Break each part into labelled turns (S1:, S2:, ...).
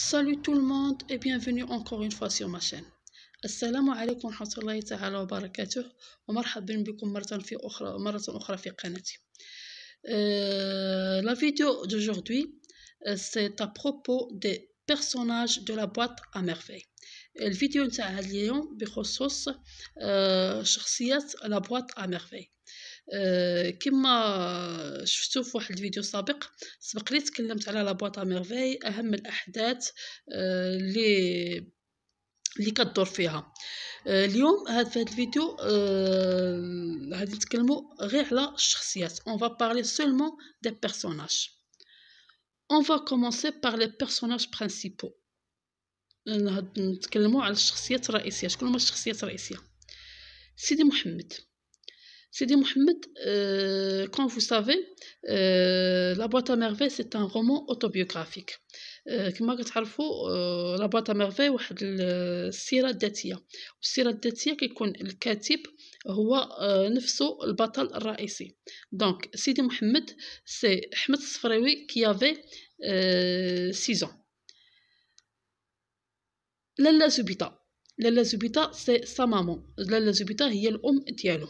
S1: Salut tout le monde et bienvenue encore une fois sur ma chaîne. Assalamu alaikum wa rahmatullahi wa barakatuh. ومرحبا بكم مرة في أخرى مرة أخرى في قناتي. la vidéo d'aujourd'hui euh, c'est à propos des personnages de la boîte à merveille. الفيديو نتاع اليوم بخصوص شخصيات la boîte à merveille. آه، كما شفتوا في واحد الفيديو سابق سبق لي تكلمت على لابواط ميرفاي اهم الاحداث اللي آه، اللي كدور فيها آه، اليوم هاد في هاد الفيديو غادي نتكلمو غير على الشخصيات اون فا بارلي سولمون دي بيرسوناج اون فا كومونسي بار لي بيرسوناج برينسيبو نتكلموا على الشخصيات الرئيسيه شكون هما الشخصيات الرئيسيه سيدي محمد Sidi Mohamed, euh, comme vous savez, euh, La boîte à merveilles, c'est un roman autobiographique. كما كتعرفوا لا بواط ميرفي واحد السيره الذاتيه السيره الذاتيه كيكون الكاتب هو نفسه البطل الرئيسي دونك سيدي محمد سي احمد الصفراوي كي افي سيزون لالا زبيطه لالا زبيطه سي سا مامون لالا زبيطه هي الام ديالو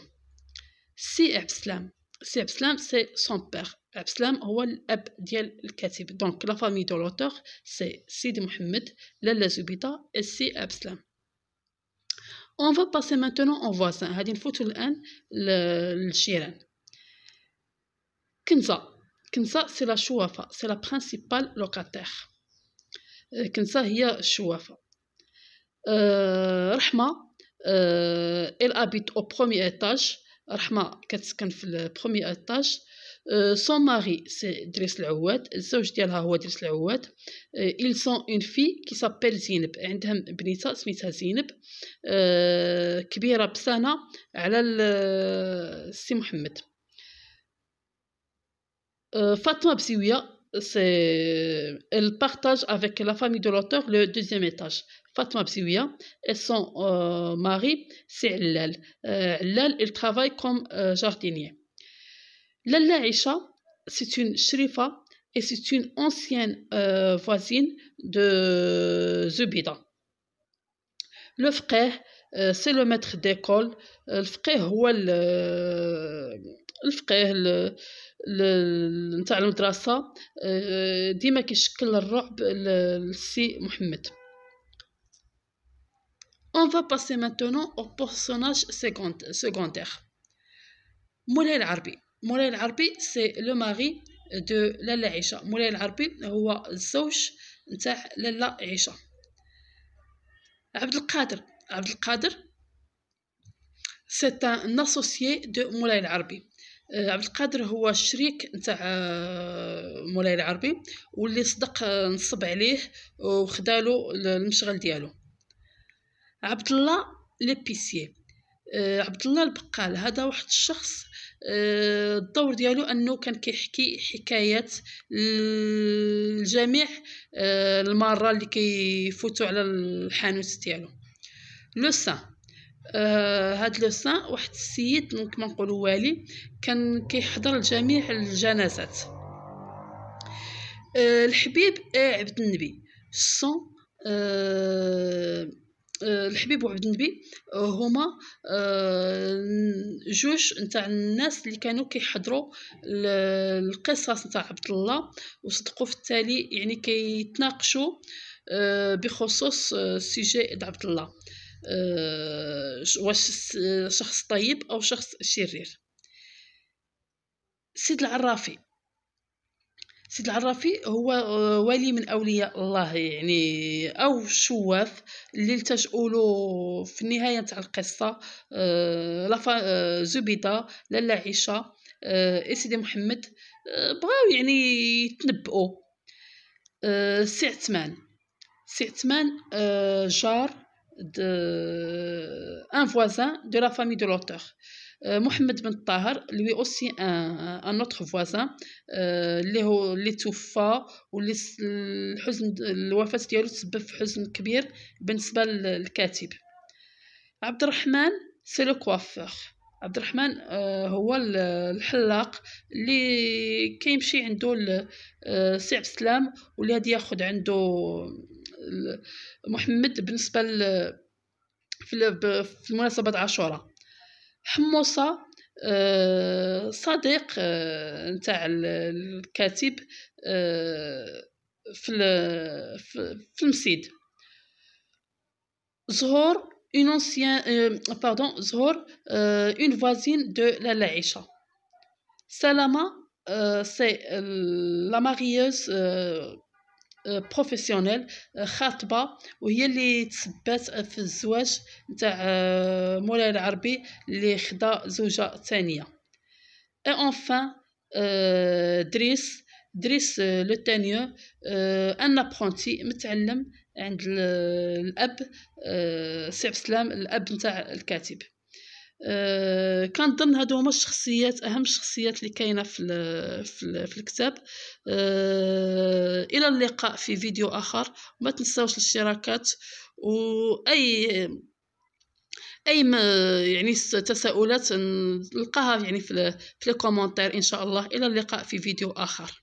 S1: Si Abslam, c'est son père. Abslam, c'est son père. Donc, la famille de l'auteur, c'est Sidi Mohammed, Lalazubita et Si Abslam. On va passer maintenant en voisin. On va passer maintenant au voisin. Kinsa, c'est la chouafa. C'est la principale locataire. Euh, Kinsa, il y a euh, Rahma, euh, elle habite au premier étage. رحمه كتسكن في البرومي اتاج سون ماري سي دريس العواد الزوج ديالها هو دريس العواد euh, ils سون اون في كي سابيل زينب عندهم بنيتة سميتها زينب euh, كبيره بسنه على السي آه، محمد فاطمه بزيوية سي elle partage لا فامي دو لوتور لو دوزيام deuxième فاطمه بسويه et son euh, mari, علال Allal. Euh, Allal, il travaille comme euh, jardinier. Lalla Aisha, c'est une shrifa et c'est une ancienne voisine de Zubida. Le frère, c'est le maître d'école. Le frère, هو الفقيه نتاع المدرسه ديما كيشكل الرعب للسي محمد On va passer maintenant au personnage secondaire. مولاي العربي مولاي العربي سي لو ماري دو لالا عيشه مولاي العربي هو الزوج نتاع لالا عيشه عبد القادر عبد القادر سي ان اسوسيي دو مولاي العربي عبد القادر هو الشريك نتاع مولاي العربي واللي صدق نصب عليه وخدالو المشغل ديالو عبد الله لبيسي آه عبد الله البقال هذا واحد الشخص آه الدور ديالو انه كان كيحكي حكايات الجميع آه المره اللي كيفوتوا على الحانوت ديالو لو سان آه هاد لو سان واحد السيد كما نقولوا والي كان كيحضر لجميع الجنازات آه الحبيب عبد النبي سون آه الحبيب وعبد النبي آه، هما آه، جوج نتاع الناس اللي كانوا كيحضروا القصص نتاع عبد الله وصدقوا في التالي يعني كيتناقشوا آه، بخصوص سيجي عبد الله واش شخص طيب او شخص شرير سيد العرافي سيد العرافي هو آه، ولي من اولياء الله يعني او شواف اللي التجؤوا له في النهايه تاع القصه لفا زبيده لالا عيشه آه، سيدي محمد آه، بغاو يعني يتنبؤوا سي عثمان سي عثمان جار ان فوازان دو لا فامي دو لوتور آه، محمد بن طاهر لوي اوسي ان نوتر فوازان اللي هو اللي توفى واللي الحزن الوفاه ديالو تسبب في حزن كبير بالنسبه للكاتب عبد الرحمن سي لو كوافور عبد الرحمن آه، هو الحلاق اللي كيمشي عنده آه، سي عبد السلام واللي غادي ياخد عنده محمد بالنسبه في المناسبه عاشوراء حمصة آه، صديق آه، نتاع الكاتب آه، في في المسيد زهور اون انسيان باردون زهور اون فوازين دو لا عائشة سلامة سي لا مارييوس بروفيسيونيل خاطبه وهي اللي تسبات في الزواج نتاع مولاي العربي اللي خدا زوجه ثانيه اي اونفان دريس دريس لو تانيو ان ابرونتي متعلم عند الاب سي عبد السلام الاب نتاع الكاتب أه كنظن هادو هما الشخصيات اهم الشخصيات اللي كاينه في ال في, في الكتاب آه، الى اللقاء في فيديو اخر ما تنساوش الاشتراكات واي اي ما يعني تساؤلات نلقاها يعني في, في الكومنتير ان شاء الله الى اللقاء في فيديو اخر